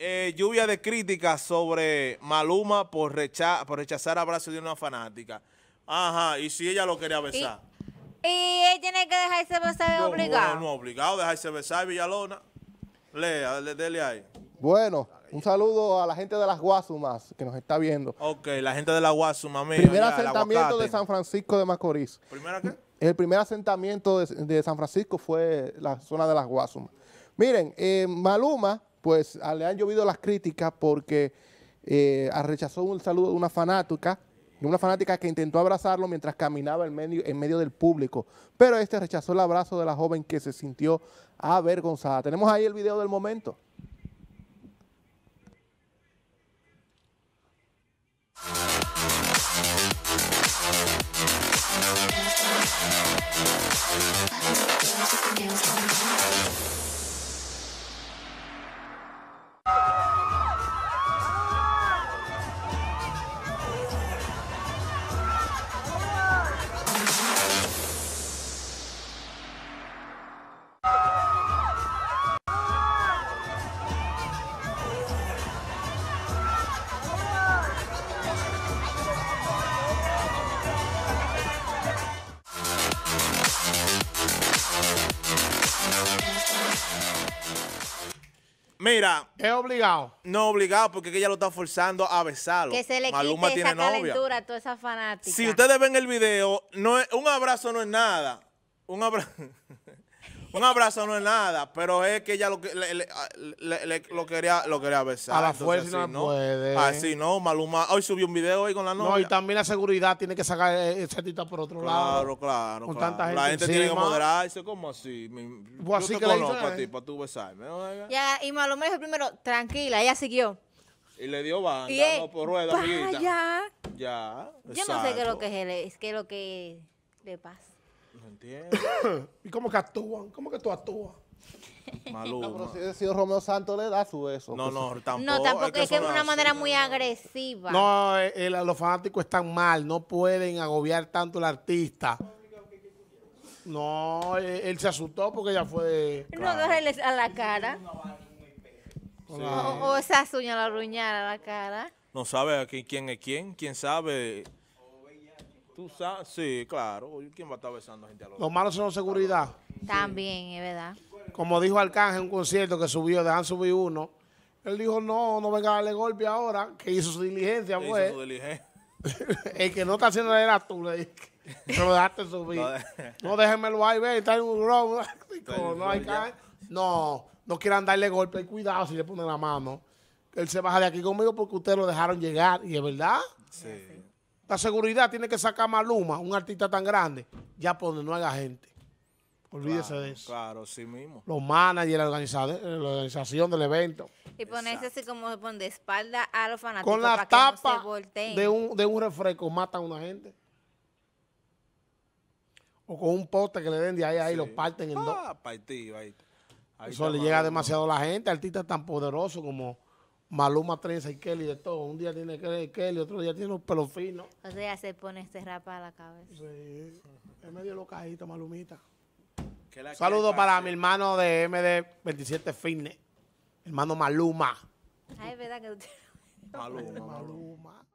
Eh, lluvia de críticas sobre Maluma por, rechazar por rechazar abrazo de una fanática. Ajá, y si ella lo quería besar. Y, él tiene que dejarse besar no, obligado. No, no, obligado, dejarse besar Villalona. Lea, le, dele ahí. Bueno, un saludo a la gente de las Guasumas que nos está viendo. Ok, la gente de las Guasumas, mira. Primer asentamiento de San Francisco de Macorís. ¿Primera qué? El primer asentamiento de, San Francisco fue la zona de las Guasumas. Miren, eh, Maluma pues ah, le han llovido las críticas porque eh, ah, rechazó un saludo de una fanática, una fanática que intentó abrazarlo mientras caminaba en medio, en medio del público, pero este rechazó el abrazo de la joven que se sintió avergonzada. Tenemos ahí el video del momento. Mira. Es obligado. No obligado porque ella lo está forzando a besarlo. Que se le Maluma quite esa calentura a toda esa fanática. Si ustedes ven el video, no un abrazo no es nada. Un abrazo. Un abrazo no es nada, pero es que ella lo, que, le, lo, quería, lo quería besar. A la fuerza así, no, puede. Así no, Maluma. Hoy subió un video hoy con la novia. No, y también la seguridad tiene que sacar e, e, esa tita por otro lado. Claro, claro. Con tanta gente La gente tiene que moderarse. como así? Pues yo así te que conozco a ti, ¿eh? para tú besarme. Ya, y Maluma dijo primero, tranquila, ella siguió. Y le dio banda, y por rueda, Ya. Ya. Yo no sé qué es lo que, es, qué es lo que le pasa. No entiendo. ¿Y cómo que actúan? ¿Cómo que tú actúas? Maluma. No, pero si, Romeo Santos le da su eso. No, no, pues, tampoco. Es que es, una manera muy agresiva. No, eh, eh, los fanáticos están mal. No pueden agobiar tanto al artista. No, eh, él se asustó porque ya fue... no, No, a la cara. O, esa uña la ruñara a la cara. No sabe quién, quién es quién. Quién sabe Tú sabes, sí, claro. ¿Quién va a estar besando a gente a los Los malos son seguridad. También, es verdad. Como dijo Arcángel en un concierto que subió, dejan subir uno. Él dijo, no, no venga a darle golpe ahora, que hizo su diligencia, pues. hizo su diligencia. el que no está haciendo era tú, le dije. Pero dejaste subir. No, déjenme déjenmelo ahí, ve, está en un robo. no No, no quieran darle golpe. Cuidado si le ponen la mano. Él se baja de aquí conmigo porque ustedes lo dejaron llegar. Y es verdad. Sí. La seguridad tiene que sacar a Maluma, un artista tan grande, ya por donde no haga gente. Olvídese de eso. Claro, sí mismo. Los managers, la, organización del evento. Y ponerse así como de espalda a los fanáticos. Con la tapa de, un, de un refresco matan a una gente. O con un poste que le den de ahí a ahí, lo parten en dos. Ah, eso le llega demasiado a la gente. Artista tan poderoso como Maluma trenza y Kelly de todo. Un día tiene Kelly, otro día tiene un pelo fino. O sea, se pone este rapa a la cabeza. Sí, es medio locajito, Malumita. Saludos para mi hermano de MD27 Fitness, hermano Maluma. Ay, ¿verdad que tienes... Maluma. Maluma.